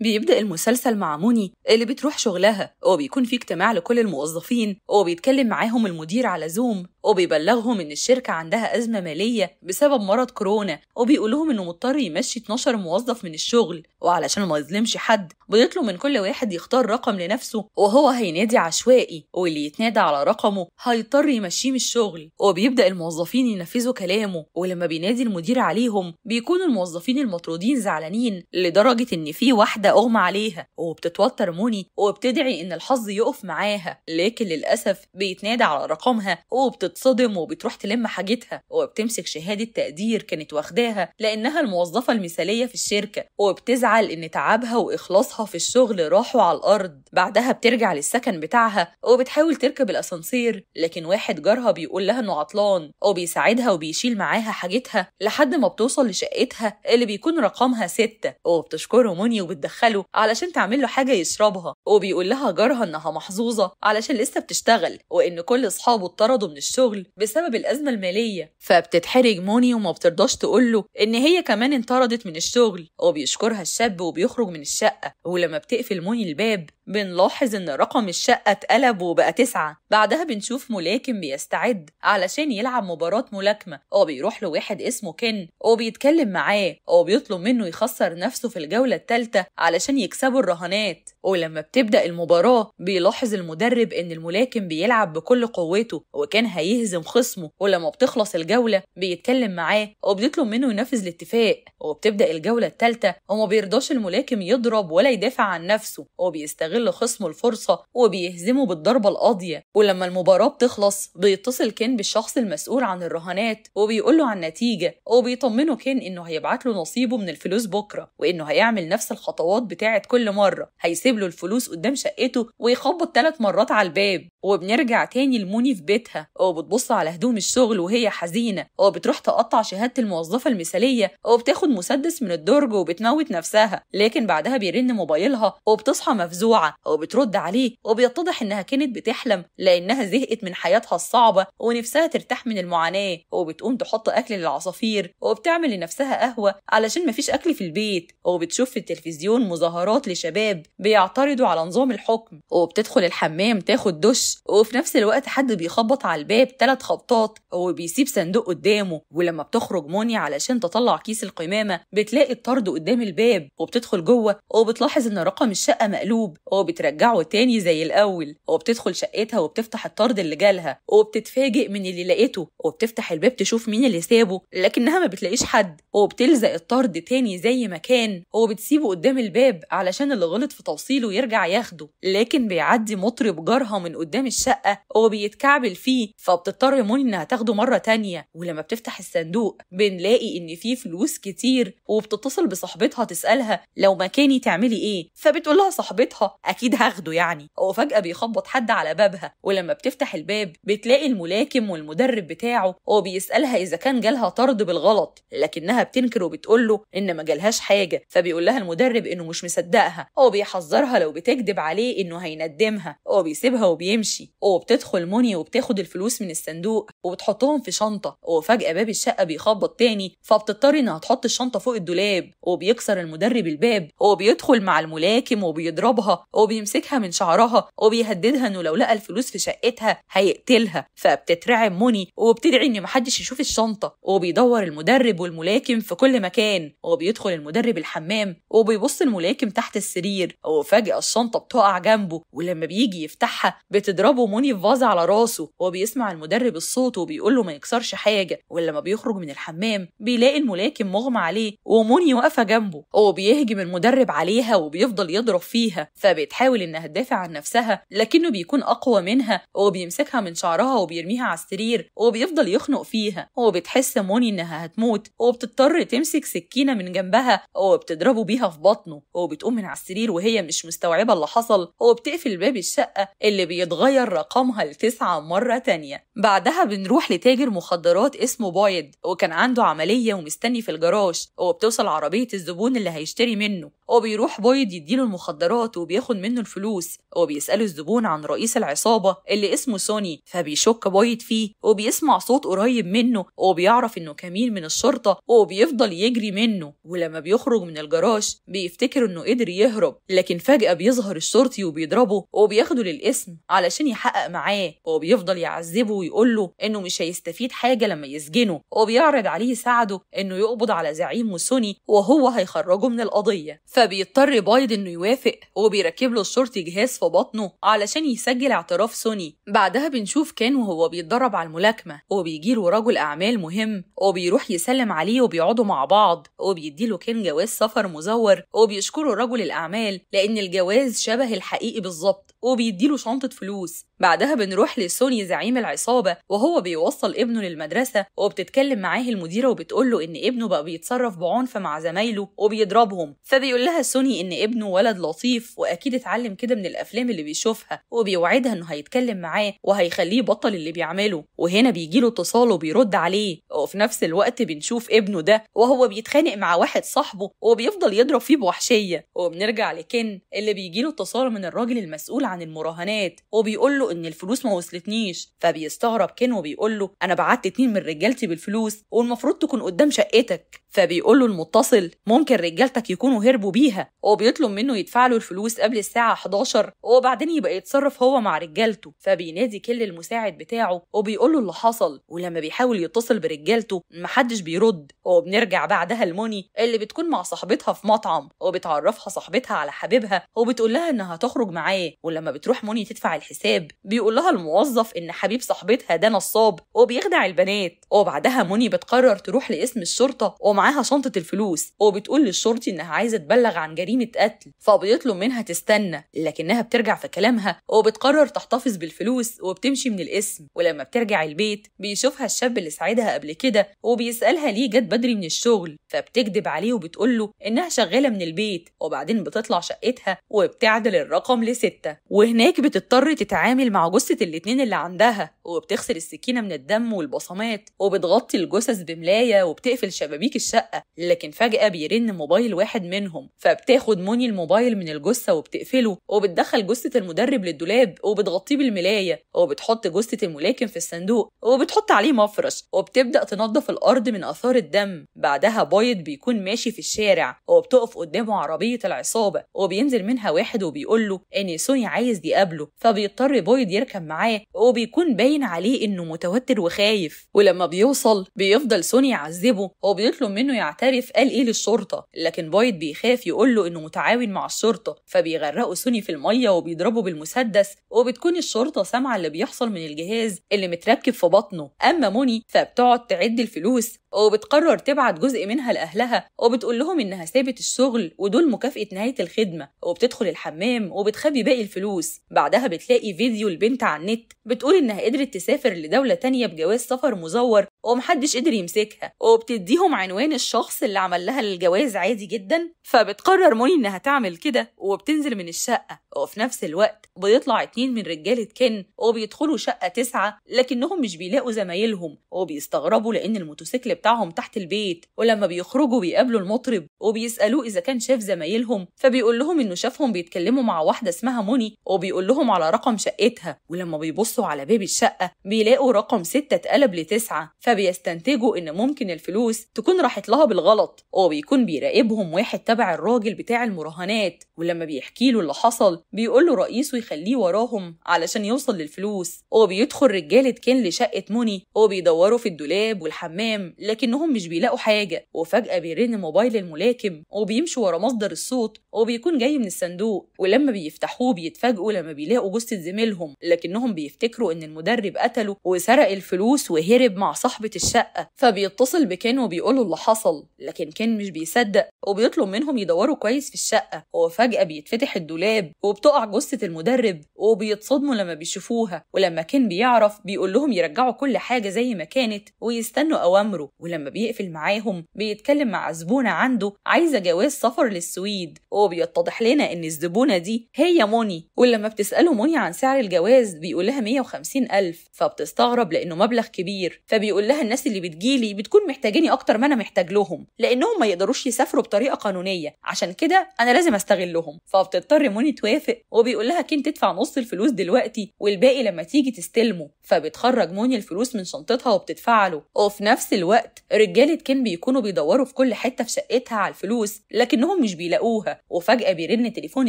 بيبدأ المسلسل مع موني اللي بتروح شغلها وبيكون في اجتماع لكل الموظفين وبيتكلم معاهم المدير على زوم وبيبلغهم إن الشركة عندها أزمة مالية بسبب مرض كورونا وبيقولهم إنه مضطر يمشي 12 موظف من الشغل وعلشان ما يظلمش حد بيطلب من كل واحد يختار رقم لنفسه وهو هينادي عشوائي واللي يتنادى على رقمه هيضطر يمشيه من الشغل وبيبدأ الموظفين ينفذوا كلامه ولما بينادي المدير عليهم بيكون الموظفين المطرودين زعلانين لدرجة إن في واحدة قاعده أغمى عليها وبتتوتر موني وبتدعي إن الحظ يقف معاها لكن للأسف بيتنادى على رقمها وبتتصدم وبتروح تلم حاجتها وبتمسك شهادة تقدير كانت واخداها لأنها الموظفة المثالية في الشركة وبتزعل إن تعبها وإخلاصها في الشغل راحوا على الأرض بعدها بترجع للسكن بتاعها وبتحاول تركب الأسانسير لكن واحد جارها بيقول لها إنه عطلان وبيساعدها وبيشيل معاها حاجتها لحد ما بتوصل لشقتها اللي بيكون رقمها ستة وبتشكره موني وبتدخل تدخله علشان تعمل له حاجة يشربها وبيقول لها جارها إنها محظوظة علشان لسه بتشتغل وإن كل أصحابه اتطردوا من الشغل بسبب الأزمة المالية فبتتحرج موني وما بترضاش تقول له إن هي كمان انطردت من الشغل وبيشكرها الشاب وبيخرج من الشقة ولما بتقفل موني الباب بنلاحظ إن رقم الشقة اتقلب وبقى تسعة بعدها بنشوف ملاكم بيستعد علشان يلعب مباراة ملاكمة وبيروح له واحد اسمه كن وبيتكلم معاه وبيطلب منه يخسر نفسه في الجولة الثالثه علشان يكسبوا الرهانات ولما بتبدأ المباراة بيلاحظ المدرب إن الملاكم بيلعب بكل قوته وكان هيهزم خصمه ولما بتخلص الجولة بيتكلم معاه وبيطلب منه ينفذ الاتفاق وبتبدأ الجولة الثالثة وما بيرضاش الملاكم يضرب ولا يدافع عن نفسه وبيستغل خصمه الفرصة وبيهزمه بالضربة القاضية ولما المباراة بتخلص بيتصل كين بالشخص المسؤول عن الرهانات وبيقول له عن النتيجة وبيطمنه كين إنه هيبعت له نصيبه من الفلوس بكرة وإنه هيعمل نفس الخطوات الخطوات بتاعه كل مره هيسيب له الفلوس قدام شقته ويخبط ثلاث مرات على الباب وبنرجع تاني لموني في بيتها وبتبص على هدوم الشغل وهي حزينة وبتروح تقطع شهادة الموظفة المثالية وبتاخد مسدس من الدرج وبتموت نفسها لكن بعدها بيرن موبايلها وبتصحى مفزوعة وبترد عليه وبيتضح إنها كانت بتحلم لأنها زهقت من حياتها الصعبة ونفسها ترتاح من المعاناة وبتقوم تحط أكل للعصافير وبتعمل لنفسها قهوة علشان مفيش أكل في البيت وبتشوف في التلفزيون مظاهرات لشباب بيعترضوا على نظام الحكم وبتدخل الحمام تاخد دش وش وفي نفس الوقت حد بيخبط على الباب ثلاث خبطات وبيسيب صندوق قدامه ولما بتخرج موني علشان تطلع كيس القمامه بتلاقي الطرد قدام الباب وبتدخل جوه وبتلاحظ ان رقم الشقه مقلوب وبترجعه تاني زي الاول وبتدخل شقتها وبتفتح الطرد اللي جالها وبتتفاجئ من اللي لقيته وبتفتح الباب تشوف مين اللي سابه لكنها ما بتلاقيش حد وبتلزق الطرد تاني زي ما كان وبتسيبه قدام الباب علشان اللي غلط في توصيله يرجع ياخده لكن بيعدي مطرب جارها من قدام قدام الشقة وبيتكعبل فيه فبتضطر موني إنها تاخده مرة تانية ولما بتفتح الصندوق بنلاقي إن فيه فلوس كتير وبتتصل بصاحبتها تسألها لو مكاني تعملي إيه فبتقول لها صاحبتها أكيد هاخده يعني هو فجأة بيخبط حد على بابها ولما بتفتح الباب بتلاقي الملاكم والمدرب بتاعه وبيسألها إذا كان جالها طرد بالغلط لكنها بتنكر وبتقول له إن ما جالهاش حاجة فبيقول لها المدرب إنه مش مصدقها وبيحذرها لو بتكذب عليه إنه هيندمها وبيسيبها وبيمشي بتمشي وبتدخل موني وبتاخد الفلوس من الصندوق وبتحطهم في شنطه وفجاه باب الشقه بيخبط تاني فبتضطر انها تحط الشنطه فوق الدولاب وبيكسر المدرب الباب وبيدخل مع الملاكم وبيضربها وبيمسكها من شعرها وبيهددها انه لو لقى الفلوس في شقتها هيقتلها فبتترعب موني وبتدعي ان محدش يشوف الشنطه وبيدور المدرب والملاكم في كل مكان وبيدخل المدرب الحمام وبيبص الملاكم تحت السرير وفجاه الشنطه بتقع جنبه ولما بيجي يفتحها بتد بيضربه موني فاز على راسه وهو بيسمع المدرب الصوت وبيقول له ما يكسرش حاجه ولما بيخرج من الحمام بيلاقي الملاكم مغمى عليه وموني واقفه جنبه هو بيهجم المدرب عليها وبيفضل يضرب فيها فبتحاول انها تدافع عن نفسها لكنه بيكون اقوى منها وبيمسكها من شعرها وبيرميها على السرير وبيفضل يخنق فيها وبتحس موني انها هتموت وبتضطر تمسك سكينه من جنبها وبتضربه بيها في بطنه وبتقوم من على السرير وهي مش مستوعبه اللي حصل وبتقفل باب الشقه اللي بيتغير بنغير رقمها لتسعة مرة تانية بعدها بنروح لتاجر مخدرات اسمه بايد وكان عنده عملية ومستني في الجراج وبتوصل عربية الزبون اللي هيشتري منه وبيروح بيروح بويد يديله المخدرات وبياخد منه الفلوس وبيسأله الزبون عن رئيس العصابة اللي اسمه سوني فبيشك بويد فيه وبيسمع صوت قريب منه وبيعرف انه كمين من الشرطة وبيفضل يجري منه ولما بيخرج من الجراج بيفتكر انه قدر يهرب لكن فجأة بيظهر الشرطي وبيضربه وبياخده للقسم علشان يحقق معاه وبيفضل يعذبه ويقول له انه مش هيستفيد حاجة لما يسجنه وبيعرض عليه يساعده انه يقبض على زعيمه سوني وهو هيخرجه من القضية فبيضطر بايد انه يوافق وبيركب له الشرطي جهاز في بطنه علشان يسجل اعتراف سوني بعدها بنشوف كان وهو بيتدرب على الملاكمه وبيجيله رجل اعمال مهم وبيروح يسلم عليه وبيقعدوا مع بعض وبيديله كان جواز سفر مزور وبيشكره رجل الاعمال لان الجواز شبه الحقيقي بالظبط وبيديله شنطة فلوس بعدها بنروح لسوني زعيم العصابة وهو بيوصل ابنه للمدرسة وبتتكلم معاه المديرة وبتقوله إن ابنه بقى بيتصرف بعنف مع زمايله وبيضربهم فبيقول لها سوني إن ابنه ولد لطيف وأكيد اتعلم كده من الأفلام اللي بيشوفها وبيوعدها إنه هيتكلم معاه وهيخليه يبطل اللي بيعمله وهنا بيجيله اتصال وبيرد عليه وفي نفس الوقت بنشوف ابنه ده وهو بيتخانق مع واحد صاحبه وبيفضل يضرب فيه بوحشية وبنرجع لكن اللي بيجيله اتصال من الراجل المسؤول عن المراهنات وبيقول له ان الفلوس ما وصلتنيش فبيستغرب كين وبيقول له انا بعت اتنين من رجالتي بالفلوس والمفروض تكون قدام شقتك فبيقول له المتصل ممكن رجالتك يكونوا هربوا بيها وبيطلب منه يدفع له الفلوس قبل الساعه 11 وبعدين يبقى يتصرف هو مع رجالته فبينادي كل المساعد بتاعه وبيقول له اللي حصل ولما بيحاول يتصل برجالته محدش بيرد وبنرجع بعدها الموني اللي بتكون مع صاحبتها في مطعم وبتعرفها صاحبتها على حبيبها وبتقول لها انها تخرج معاه ولما لما بتروح موني تدفع الحساب بيقول لها الموظف ان حبيب صاحبتها ده نصاب وبيخدع البنات وبعدها موني بتقرر تروح لاسم الشرطه ومعاها شنطه الفلوس وبتقول للشرطي انها عايزه تبلغ عن جريمه قتل فبيطلب منها تستنى لكنها بترجع في كلامها وبتقرر تحتفظ بالفلوس وبتمشي من الاسم ولما بترجع البيت بيشوفها الشاب اللي ساعدها قبل كده وبيسالها ليه جت بدري من الشغل فبتكذب عليه وبتقول له انها شغاله من البيت وبعدين بتطلع شقتها وبتعدل الرقم لستة وهناك بتضطر تتعامل مع جثة الاتنين اللي عندها وبتغسل السكينة من الدم والبصمات وبتغطي الجثث بملاية وبتقفل شبابيك الشقة لكن فجأة بيرن موبايل واحد منهم فبتاخد موني الموبايل من الجثة وبتقفله وبتدخل جثة المدرب للدولاب وبتغطيه بالملاية وبتحط جثة الملاكم في الصندوق وبتحط عليه مفرش وبتبدأ تنظف الأرض من آثار الدم بعدها بايض بيكون ماشي في الشارع وبتقف قدامه عربية العصابة وبينزل منها واحد وبيقول له إن سوني عايز يقابله فبيضطر بويد يركب معاه وبيكون باين عليه انه متوتر وخايف ولما بيوصل بيفضل سوني يعذبه هو بيطلب منه يعترف قال ايه للشرطه لكن بويد بيخاف يقول له انه متعاون مع الشرطه فبيغرقوا سوني في الميه وبيضربه بالمسدس وبتكون الشرطه سامعه اللي بيحصل من الجهاز اللي متركب في بطنه اما موني فبتقعد تعد الفلوس وبتقرر تبعت جزء منها لأهلها وبتقول لهم إنها سابت الشغل ودول مكافأة نهاية الخدمة وبتدخل الحمام وبتخبي باقي الفلوس بعدها بتلاقي فيديو البنت على النت بتقول إنها قدرت تسافر لدولة تانية بجواز سفر مزور ومحدش قدر يمسكها وبتديهم عنوان الشخص اللي عمل لها الجواز عادي جدا فبتقرر موني انها تعمل كده وبتنزل من الشقه وفي نفس الوقت بيطلع اتنين من رجاله كن وبيدخلوا شقه تسعه لكنهم مش بيلاقوا زمايلهم وبيستغربوا لان الموتوسيكل بتاعهم تحت البيت ولما بيخرجوا بيقابلوا المطرب وبيسالوه اذا كان شاف زمايلهم فبيقول لهم انه شافهم بيتكلموا مع واحده اسمها موني وبيقول لهم على رقم شقتها ولما بيبصوا على باب الشقه بيلاقوا رقم سته اتقلب لتسعه فبيستنتجوا إن ممكن الفلوس تكون راحت لها بالغلط أو بيكون بيراقبهم واحد تبع الراجل بتاع المراهنات ولما بيحكي له اللي حصل بيقول له رئيسه يخليه وراهم علشان يوصل للفلوس أو بيدخل رجالة كان لشقة موني أو بيدوروا في الدولاب والحمام لكنهم مش بيلاقوا حاجة وفجأة بيرن موبايل الملاكم وبيمشي ورا مصدر الصوت وبيكون جاي من الصندوق ولما بيفتحوه بيتفاجئوا لما بيلاقوا جثة زميلهم لكنهم بيفتكروا إن المدرب قتله وسرق الفلوس وهرب مع صاحبه صاحبة الشقة فبيتصل بكين وبيقوله اللي حصل لكن كين مش بيصدق وبيطلب منهم يدوروا كويس في الشقة وفجأة بيتفتح الدولاب وبتقع جثة المدرب وبيتصدموا لما بيشوفوها ولما كين بيعرف بيقول لهم يرجعوا كل حاجة زي ما كانت ويستنوا أوامره ولما بيقفل معاهم بيتكلم مع زبونة عنده عايزة جواز سفر للسويد وبيتضح لنا إن الزبونة دي هي موني ولما بتسأله موني عن سعر الجواز بيقولها 150 ألف فبتستغرب لأنه مبلغ كبير فبيقول كلها الناس اللي بتجيلي بتكون محتاجيني اكتر ما انا محتاج لهم لانهم ما يقدروش يسافروا بطريقه قانونيه عشان كده انا لازم استغلهم فبتضطر موني توافق وبيقول لها كين تدفع نص الفلوس دلوقتي والباقي لما تيجي تستلمه فبتخرج موني الفلوس من شنطتها وبتدفع له وفي نفس الوقت رجاله كين بيكونوا بيدوروا في كل حته في شقتها على الفلوس لكنهم مش بيلاقوها وفجاه بيرن تليفون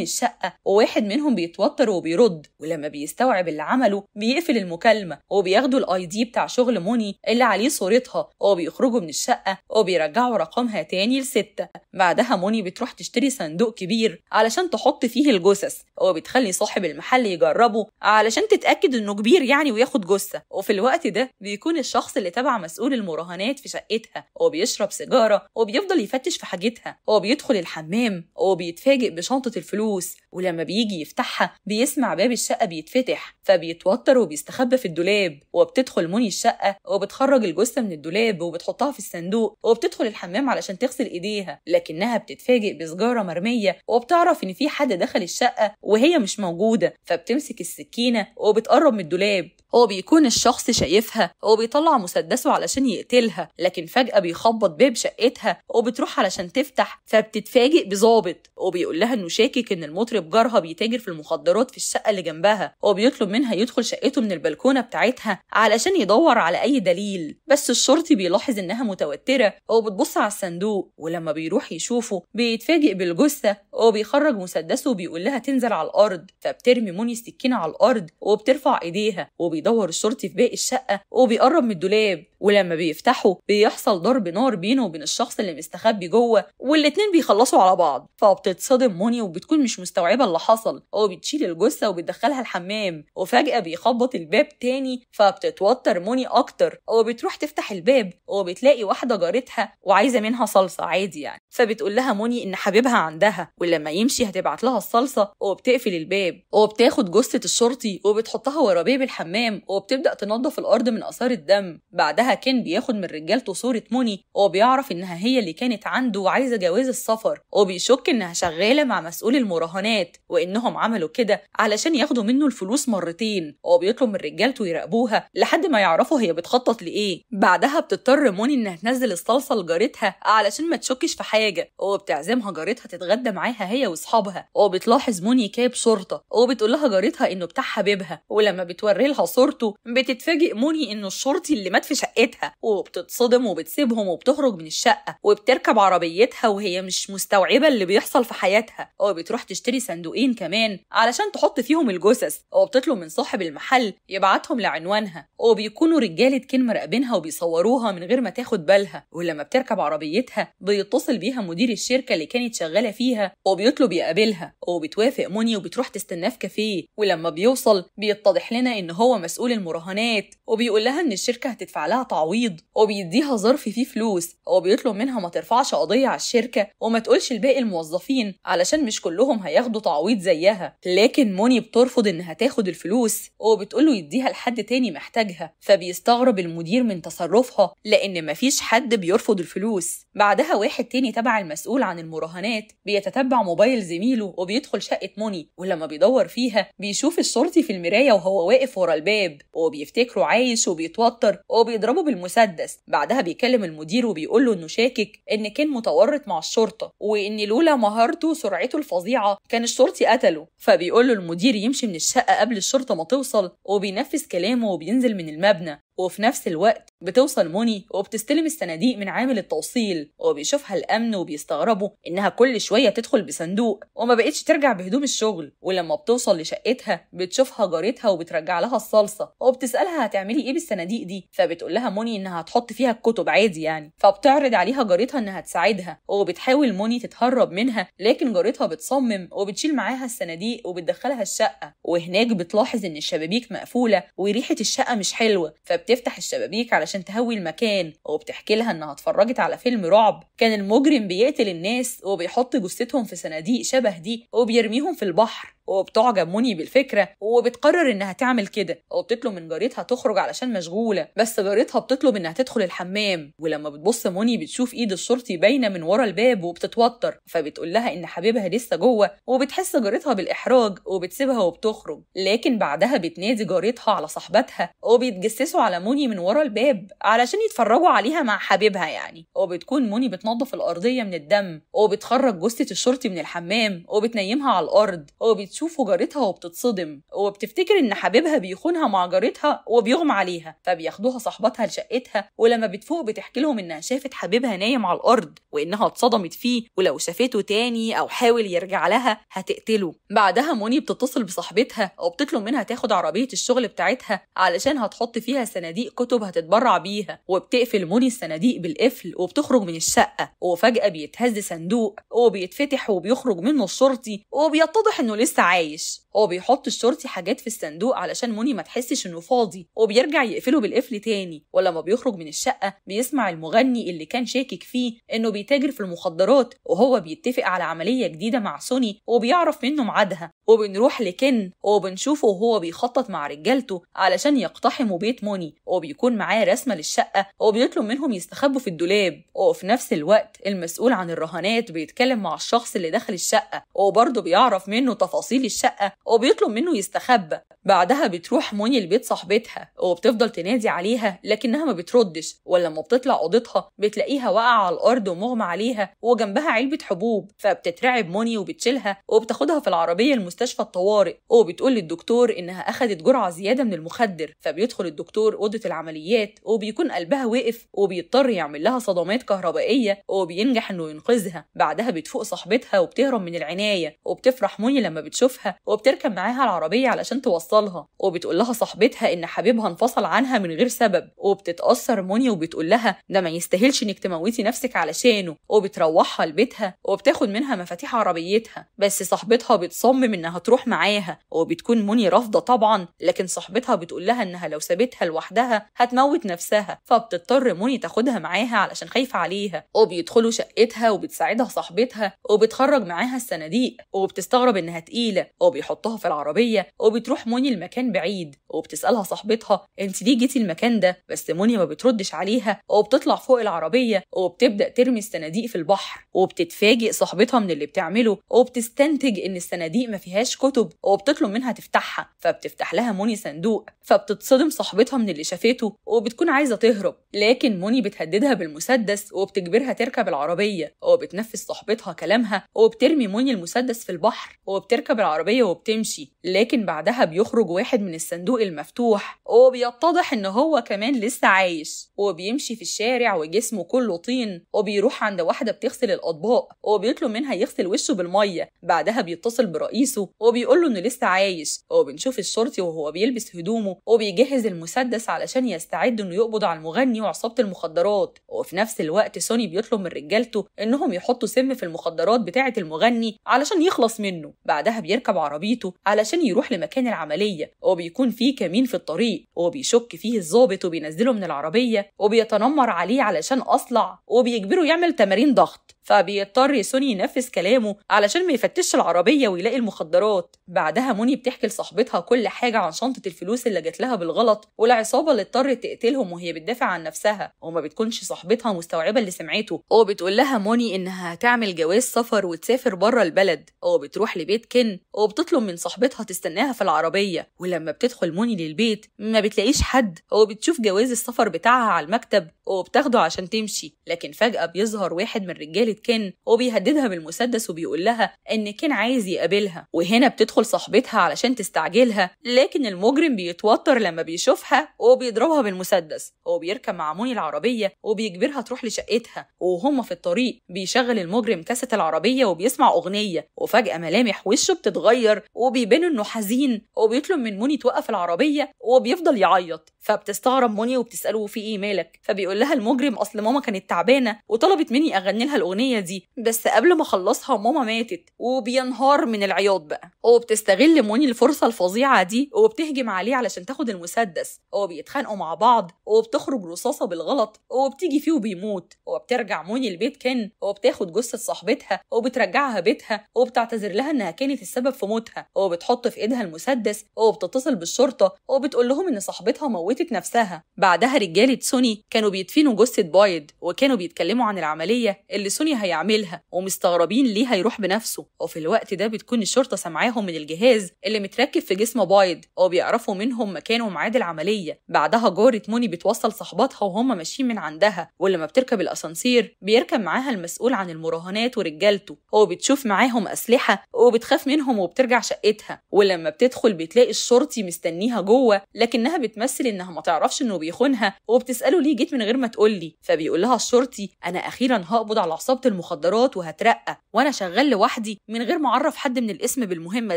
الشقه وواحد منهم بيتوتر وبيرد ولما بيستوعب اللي عمله بيقفل المكالمه وبياخدوا الاي دي بتاع شغل موني اللي عليه صورتها وهو بيخرجوا من الشقة وبيرجعوا رقمها تاني لستة بعدها موني بتروح تشتري صندوق كبير علشان تحط فيه الجثث وبتخلي صاحب المحل يجربه علشان تتأكد إنه كبير يعني وياخد جثة وفي الوقت ده بيكون الشخص اللي تبع مسؤول المراهنات في شقتها وبيشرب سيجارة وبيفضل يفتش في حاجتها وبيدخل الحمام وبيتفاجئ بشنطة الفلوس ولما بيجي يفتحها بيسمع باب الشقة بيتفتح فبيتوتر وبيستخبى في الدولاب وبتدخل موني الشقة وبتخرج بتخرج الجثة من الدولاب وبتحطها في الصندوق وبتدخل الحمام علشان تغسل إيديها لكنها بتتفاجئ بسجارة مرمية وبتعرف إن في حد دخل الشقة وهي مش موجودة فبتمسك السكينة وبتقرب من الدولاب هو بيكون الشخص شايفها وبيطلع مسدسه علشان يقتلها لكن فجأة بيخبط باب شقتها وبتروح علشان تفتح فبتتفاجئ بظابط وبيقول لها إنه شاكك إن المطرب جارها بيتاجر في المخدرات في الشقة اللي جنبها وبيطلب منها يدخل شقته من البلكونة بتاعتها علشان يدور على أي دليل بالليل بس الشرطي بيلاحظ إنها متوترة وبتبص بتبص على الصندوق ولما بيروح يشوفه بيتفاجئ بالجثة وبيخرج بيخرج مسدسه وبيقول لها تنزل على الأرض فبترمي موني السكينة على الأرض وبترفع إيديها وبيدور الشرطي في باقي الشقة وبيقرب من الدولاب ولما بيفتحه بيحصل ضرب نار بينه وبين الشخص اللي مستخبي جوه والاتنين بيخلصوا على بعض فبتتصدم موني وبتكون مش مستوعبه اللي حصل وبتشيل بتشيل الجثه وبتدخلها الحمام وفجاه بيخبط الباب تاني فبتتوتر موني اكتر وبت بتروح تفتح الباب وبتلاقي واحده جارتها وعايزه منها صلصه عادي يعني فبتقول لها موني ان حبيبها عندها ولما يمشي هتبعت لها الصلصه وبتقفل الباب وبتاخد جثه الشرطي وبتحطها ورا باب الحمام وبتبدا تنظف الارض من اثار الدم بعدها كان بياخد من رجالته صوره موني وبيعرف انها هي اللي كانت عنده وعايزه جواز السفر وبيشك انها شغاله مع مسؤول المراهنات وانهم عملوا كده علشان ياخدوا منه الفلوس مرتين وبيطلب من رجالته يراقبوها لحد ما يعرفوا هي بتخطط لايه ليه بعدها بتضطر موني انها تنزل الصلصه لجارتها علشان ما تشكش في حاجه وبتعزمها جارتها تتغدى معاها هي واصحابها وبتلاحظ موني كاب شرطه وبتقول لها جارتها انه بتاع حبيبها ولما بتوري لها صورته بتتفاجئ موني انه الشرطي اللي مات في شقتها وبتتصدم وبتسيبهم وبتخرج من الشقه وبتركب عربيتها وهي مش مستوعبه اللي بيحصل في حياتها وبتروح تشتري صندوقين كمان علشان تحط فيهم الجثث وبتطلب من صاحب المحل يبعتهم لعنوانها وبيكونوا رجاله كان بينها وبيصوروها من غير ما تاخد بالها ولما بتركب عربيتها بيتصل بيها مدير الشركه اللي كانت شغاله فيها وبيطلب يقابلها وبتوافق موني وبتروح تستناه في كافيه ولما بيوصل بيتضح لنا ان هو مسؤول المراهنات وبيقول لها ان الشركه هتدفع لها تعويض وبيديها ظرف فيه فلوس وبيطلب منها ما ترفعش قضيه على الشركه وما تقولش لباقي الموظفين علشان مش كلهم هياخدوا تعويض زيها لكن موني بترفض انها تاخد الفلوس وبتقول له يديها لحد تاني محتاجها فبيستغرب المدير كتير من تصرفها لأن مفيش حد بيرفض الفلوس بعدها واحد تاني تبع المسؤول عن المراهنات بيتتبع موبايل زميله وبيدخل شقة موني ولما بيدور فيها بيشوف الشرطي في المراية وهو واقف ورا الباب وبيفتكره عايش وبيتوتر وبيضربه بالمسدس بعدها بيكلم المدير وبيقول له إنه شاكك إن كان متورط مع الشرطة وإن لولا مهارته وسرعته الفظيعة كان الشرطي قتله فبيقول له المدير يمشي من الشقة قبل الشرطة ما توصل وبينفذ كلامه وبينزل من المبنى وفي نفس الوقت بتوصل موني وبتستلم الصناديق من عامل التوصيل وبيشوفها الامن وبيستغربوا انها كل شويه تدخل بصندوق وما بقتش ترجع بهدوم الشغل ولما بتوصل لشقتها بتشوفها جارتها وبترجع لها الصلصه وبتسالها هتعملي ايه بالصناديق دي فبتقول لها موني انها هتحط فيها الكتب عادي يعني فبتعرض عليها جارتها انها تساعدها وبتحاول موني تتهرب منها لكن جارتها بتصمم وبتشيل معاها الصناديق وبتدخلها الشقه وهناك بتلاحظ ان الشبابيك مقفوله وريحه الشقه مش حلوه فبتفتح الشبابيك على علشان تهوي المكان وبتحكي لها انها اتفرجت على فيلم رعب كان المجرم بيقتل الناس وبيحط جثتهم في صناديق شبه دي وبيرميهم في البحر وبتعجب مني بالفكره وبتقرر انها تعمل كده وبتطلب من جارتها تخرج علشان مشغوله بس جارتها بتطلب انها تدخل الحمام ولما بتبص مني بتشوف ايد الشرطي باينه من ورا الباب وبتتوتر فبتقول لها ان حبيبها لسه جوه وبتحس جارتها بالاحراج وبتسيبها وبتخرج لكن بعدها بتنادي جارتها على صاحبتها وبيتجسسوا على موني من ورا الباب علشان يتفرجوا عليها مع حبيبها يعني وبتكون موني بتنظف الارضيه من الدم وبتخرج جثه الشرطي من الحمام وبتنيمها على الارض وبتشوف بتشوفه جارتها وبتتصدم وبتفتكر ان حبيبها بيخونها مع جارتها وبيغمى عليها فبياخدوها صاحبتها لشقتها ولما بتفوق بتحكي لهم انها شافت حبيبها نايم على الارض وانها اتصدمت فيه ولو شافته تاني او حاول يرجع لها هتقتله بعدها موني بتتصل بصاحبتها وبتطلب منها تاخد عربيه الشغل بتاعتها علشان هتحط فيها صناديق كتب هتتبرع بيها وبتقفل موني الصناديق بالقفل وبتخرج من الشقه وفجاه بيتهز صندوق وبيتفتح وبيخرج منه الشرطي وبيتضح انه لسه لسه عايش هو بيحط الشرطي حاجات في الصندوق علشان موني ما تحسش انه فاضي وبيرجع يقفله بالقفل تاني ولما بيخرج من الشقه بيسمع المغني اللي كان شاكك فيه انه بيتاجر في المخدرات وهو بيتفق على عمليه جديده مع سوني وبيعرف منه ميعادها وبنروح لكن وبنشوفه وهو بيخطط مع رجالته علشان يقتحموا بيت موني وبيكون معاه رسمة للشقة وبيطلب منهم يستخبوا في الدولاب وفي نفس الوقت المسؤول عن الرهانات بيتكلم مع الشخص اللي دخل الشقة وبرضه بيعرف منه تفاصيل الشقة وبيطلب منه يستخبى بعدها بتروح موني لبيت صاحبتها وبتفضل تنادي عليها لكنها ما بتردش ولما بتطلع اوضتها بتلاقيها واقعه على الارض ومغمى عليها وجنبها علبه حبوب فبتترعب موني وبتشيلها وبتاخدها في العربيه المست مستشفى الطوارئ او بتقول للدكتور انها اخذت جرعه زياده من المخدر فبيدخل الدكتور اوضه العمليات او بيكون قلبها وقف وبيضطر يعمل لها صدمات كهربائيه او بينجح انه ينقذها بعدها بتفوق صاحبتها وبتهرب من العنايه وبتفرح موني لما بتشوفها وبتركب معاها العربيه علشان توصلها وبتقول لها صاحبتها ان حبيبها انفصل عنها من غير سبب وبتتاثر موني وبتقول لها ده ما يستاهلش انك تموتي نفسك علشانه وبتروحها لبيتها وبتاخد منها مفاتيح عربيتها بس صاحبتها بتصمم انها انها تروح معاها وبتكون مني رافضه طبعا لكن صاحبتها بتقول لها انها لو سابتها لوحدها هتموت نفسها فبتضطر موني تاخدها معاها علشان خايفه عليها وبيدخلوا شقتها وبتساعدها صاحبتها وبتخرج معاها الصناديق وبتستغرب انها تقيله وبيحطها في العربيه وبتروح موني المكان بعيد وبتسالها صاحبتها انت ليه جيتي المكان ده بس موني ما بتردش عليها وبتطلع فوق العربيه وبتبدا ترمي الصناديق في البحر وبتتفاجئ صاحبتها من اللي بتعمله وبتستنتج ان الصناديق ما فيهاش كتب وبتطلب منها تفتحها فبتفتح لها موني صندوق فبتتصدم صاحبتها من اللي شافته وبتكون عايزه تهرب لكن موني بتهددها بالمسدس وبتجبرها تركب العربيه وبتنفذ صاحبتها كلامها وبترمي موني المسدس في البحر وبتركب العربيه وبتمشي لكن بعدها بيخرج واحد من الصندوق المفتوح وبيتضح ان هو كمان لسه عايش وبيمشي في الشارع وجسمه كله طين وبيروح عند واحده بتغسل الاطباق وبيطلب منها يغسل وشه بالميه بعدها بيتصل برئيسه نفسه وبيقول له انه لسه عايش وبنشوف الشرطي وهو بيلبس هدومه وبيجهز المسدس علشان يستعد انه يقبض على المغني وعصابه المخدرات وفي نفس الوقت سوني بيطلب من رجالته انهم يحطوا سم في المخدرات بتاعه المغني علشان يخلص منه بعدها بيركب عربيته علشان يروح لمكان العمليه وبيكون فيه كمين في الطريق وبيشك فيه الظابط وبينزله من العربيه وبيتنمر عليه علشان اصلع وبيجبره يعمل تمارين ضغط فبيضطر سوني ينفذ كلامه علشان ما يفتش العربيه ويلاقي المخدرات بعدها موني بتحكي لصاحبتها كل حاجه عن شنطه الفلوس اللي جات لها بالغلط والعصابه اللي اضطرت تقتلهم وهي بتدافع عن نفسها وما بتكونش صاحبتها مستوعبه اللي سمعته وبتقول لها موني انها هتعمل جواز سفر وتسافر بره البلد وبتروح لبيت كن وبتطلب من صاحبتها تستناها في العربيه ولما بتدخل موني للبيت ما بتلاقيش حد وبتشوف جواز السفر بتاعها على المكتب وبتاخده عشان تمشي لكن فجأة بيظهر واحد من رجالة كين وبيهددها بالمسدس وبيقول لها إن كين عايز يقابلها وهنا بتدخل صاحبتها علشان تستعجلها لكن المجرم بيتوتر لما بيشوفها وبيضربها بالمسدس وبيركب مع موني العربية وبيجبرها تروح لشقتها وهما في الطريق بيشغل المجرم كاسة العربية وبيسمع أغنية وفجأة ملامح وشه بتتغير وبيبان إنه حزين وبيطلب من موني توقف العربية وبيفضل يعيط فبتستغرب موني وبتسأله في إيه مالك فبيقول لها المجرم اصل ماما كانت تعبانه وطلبت مني اغني لها الاغنيه دي بس قبل ما اخلصها ماما ماتت وبينهار من العياط بقى وبتستغل موني الفرصه الفظيعه دي وبتهجم عليه علشان تاخد المسدس وبيتخانقوا مع بعض وبتخرج رصاصه بالغلط وبتيجي فيه وبيموت وبترجع موني البيت كان وبتاخد جثه صاحبتها وبترجعها بيتها وبتعتذر لها انها كانت السبب في موتها وبتحط في ايدها المسدس وبتتصل بالشرطه وبتقول لهم ان صاحبتها موتت نفسها بعدها رجاله سوني كانوا بيت بيدفنوا جثة بايد وكانوا بيتكلموا عن العملية اللي سونيا هيعملها ومستغربين ليه هيروح بنفسه وفي الوقت ده بتكون الشرطة سامعاهم من الجهاز اللي متركب في جسم بايد وبيعرفوا منهم مكان وميعاد العملية بعدها جارة موني بتوصل صاحباتها وهم ماشيين من عندها ولما بتركب الأسانسير بيركب معاها المسؤول عن المراهنات ورجالته وبتشوف معاهم أسلحة وبتخاف منهم وبترجع شقتها ولما بتدخل بتلاقي الشرطي مستنيها جوه لكنها بتمثل إنها ما تعرفش إنه بيخونها وبتسأله ليه جيت من غير غير ما تقول لي فبيقول لها الشرطي انا اخيرا هقبض على عصابه المخدرات وهترقى وانا شغال لوحدي من غير ما اعرف حد من الاسم بالمهمه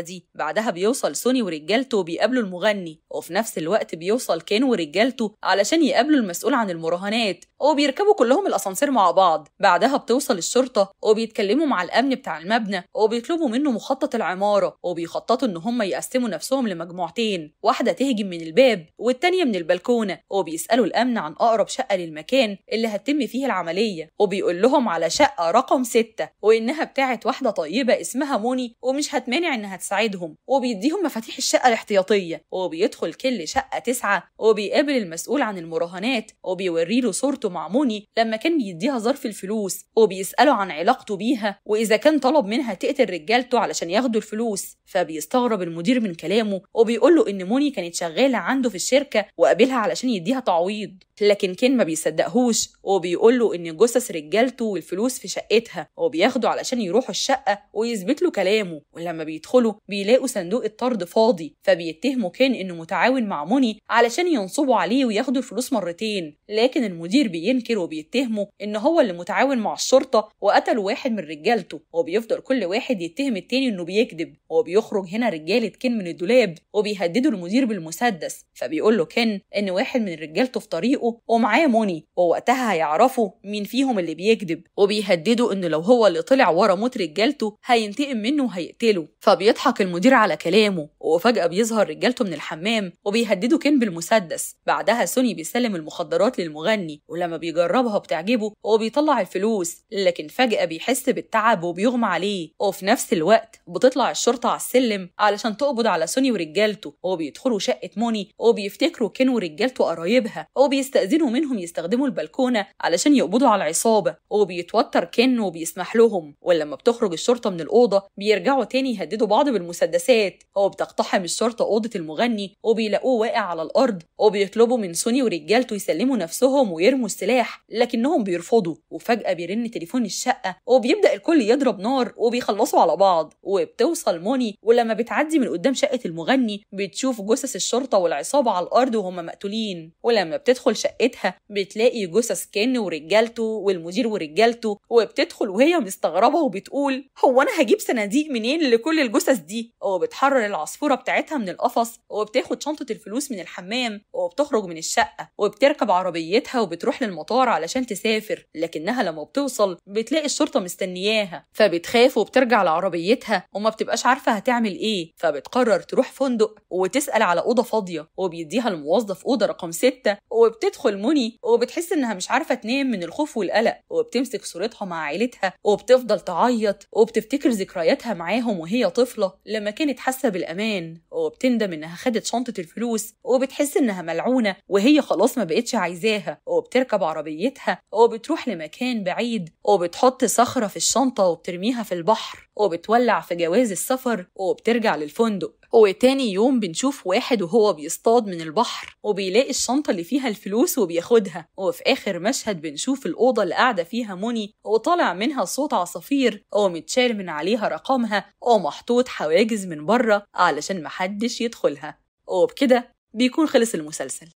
دي بعدها بيوصل سوني ورجالته وبيقابلوا المغني وفي نفس الوقت بيوصل كان ورجالته علشان يقابلوا المسؤول عن المراهنات وبيركبوا كلهم الاسانسير مع بعض بعدها بتوصل الشرطه وبيتكلموا مع الامن بتاع المبنى وبيطلبوا منه مخطط العماره وبيخططوا ان هم يقسموا نفسهم لمجموعتين واحده تهجم من الباب والتانيه من البلكونه وبيسالوا الامن عن اقرب شقه للمكان اللي هتتم فيه العملية وبيقول لهم على شقة رقم ستة وإنها بتاعت واحدة طيبة اسمها موني ومش هتمانع إنها تساعدهم وبيديهم مفاتيح الشقة الاحتياطية وبيدخل كل شقة تسعة وبيقابل المسؤول عن المراهنات وبيوري له صورته مع موني لما كان بيديها ظرف الفلوس وبيسأله عن علاقته بيها وإذا كان طلب منها تقتل رجالته علشان ياخدوا الفلوس فبيستغرب المدير من كلامه وبيقول له إن موني كانت شغالة عنده في الشركة وقابلها علشان يديها تعويض لكن كان ما بيصدقهوش وبيقول له ان جثث رجالته والفلوس في شقتها وبياخده علشان يروحوا الشقه ويثبت له كلامه ولما بيدخلوا بيلاقوا صندوق الطرد فاضي فبيتهموا كان انه متعاون مع مني علشان ينصبوا عليه وياخدوا الفلوس مرتين لكن المدير بينكر وبيتهمه ان هو اللي متعاون مع الشرطه وقتل واحد من رجالته وبيفضل كل واحد يتهم التاني انه بيكذب وبيخرج هنا رجاله كين من الدولاب وبيهددوا المدير بالمسدس فبيقول له كان ان واحد من رجالته في طريقه ومعاه قانوني ووقتها هيعرفوا مين فيهم اللي بيكذب وبيهددوا انه لو هو اللي طلع ورا موت رجالته هينتقم منه وهيقتله فبيضحك المدير على كلامه وفجأة بيظهر رجالته من الحمام وبيهددوا كين بالمسدس بعدها سوني بيسلم المخدرات للمغني ولما بيجربها بتعجبه وبيطلع الفلوس لكن فجأة بيحس بالتعب وبيغمى عليه وفي نفس الوقت بتطلع الشرطة على السلم علشان تقبض على سوني ورجالته وبيدخلوا شقة موني وبيفتكروا كين ورجالته قرايبها وبيستأذنوا منهم يست بيستخدموا البلكونة علشان يقبضوا على العصابة وبيتوتر كن وبيسمح لهم ولما بتخرج الشرطة من الأوضة بيرجعوا تاني يهددوا بعض بالمسدسات وبتقتحم الشرطة أوضة المغني وبيلاقوه واقع على الأرض وبيطلبوا من سوني ورجالته يسلموا نفسهم ويرموا السلاح لكنهم بيرفضوا وفجأة بيرن تليفون الشقة وبيبدأ الكل يضرب نار وبيخلصوا على بعض وبتوصل موني ولما بتعدي من قدام شقة المغني بتشوف جثث الشرطة والعصابة على الأرض وهم مقتولين ولما بتدخل شقتها بتلاقي جثث كان ورجالته والمدير ورجالته وبتدخل وهي مستغربه وبتقول هو انا هجيب صناديق منين لكل الجثث دي وبتحرر العصفوره بتاعتها من القفص وبتاخد شنطه الفلوس من الحمام وبتخرج من الشقه وبتركب عربيتها وبتروح للمطار علشان تسافر لكنها لما بتوصل بتلاقي الشرطه مستنياها فبتخاف وبترجع لعربيتها وما بتبقاش عارفه هتعمل ايه فبتقرر تروح فندق وتسال على اوضه فاضيه وبيديها الموظف اوضه رقم 6 وبتدخل موني وبتحس انها مش عارفه تنام من الخوف والقلق وبتمسك صورتها مع عيلتها وبتفضل تعيط وبتفتكر ذكرياتها معاهم وهي طفله لما كانت حاسه بالامان وبتندم انها خدت شنطه الفلوس وبتحس انها ملعونه وهي خلاص ما بقتش عايزاها وبتركب عربيتها وبتروح لمكان بعيد وبتحط صخره في الشنطه وبترميها في البحر وبتولع في جواز السفر وبترجع للفندق وتاني يوم بنشوف واحد وهو بيصطاد من البحر وبيلاقي الشنطة اللي فيها الفلوس وبياخدها وفي آخر مشهد بنشوف الأوضة اللي قاعدة فيها موني وطالع منها صوت عصافير ومتشال من عليها رقمها ومحطوط حواجز من بره علشان محدش يدخلها وبكده بيكون خلص المسلسل